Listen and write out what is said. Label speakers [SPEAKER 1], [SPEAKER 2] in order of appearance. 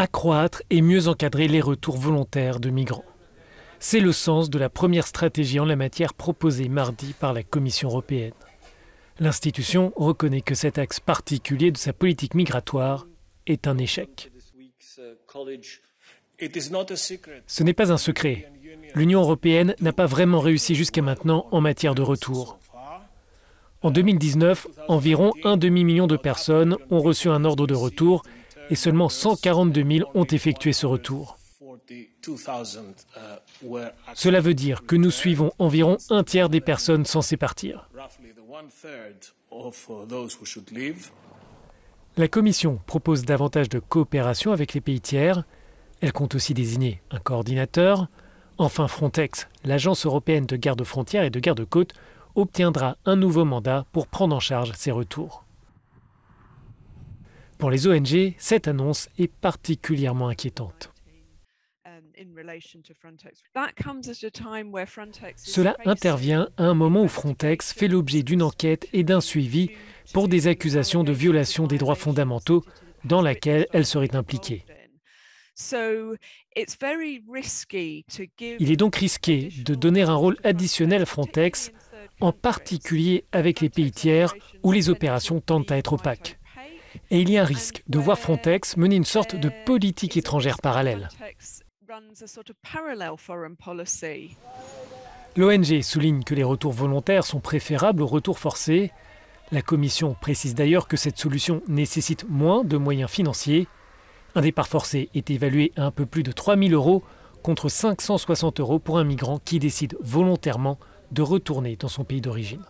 [SPEAKER 1] accroître et mieux encadrer les retours volontaires de migrants. C'est le sens de la première stratégie en la matière proposée mardi par la Commission européenne. L'institution reconnaît que cet axe particulier de sa politique migratoire est un échec. Ce n'est pas un secret. L'Union européenne n'a pas vraiment réussi jusqu'à maintenant en matière de retour. En 2019, environ un demi-million de personnes ont reçu un ordre de retour et seulement 142 000 ont effectué ce retour. Cela veut dire que nous suivons environ un tiers des personnes censées partir. La Commission propose davantage de coopération avec les pays tiers. Elle compte aussi désigner un coordinateur. Enfin, Frontex, l'agence européenne de garde-frontières et de garde-côtes, obtiendra un nouveau mandat pour prendre en charge ces retours. Pour les ONG, cette annonce est particulièrement inquiétante. Cela intervient à un moment où Frontex fait l'objet d'une enquête et d'un suivi pour des accusations de violation des droits fondamentaux dans laquelle elle serait impliquée. Il est donc risqué de donner un rôle additionnel à Frontex, en particulier avec les pays tiers où les opérations tendent à être opaques. Et il y a un risque de voir Frontex mener une sorte de politique étrangère parallèle. L'ONG souligne que les retours volontaires sont préférables aux retours forcés. La Commission précise d'ailleurs que cette solution nécessite moins de moyens financiers. Un départ forcé est évalué à un peu plus de 3 000 euros contre 560 euros pour un migrant qui décide volontairement de retourner dans son pays d'origine.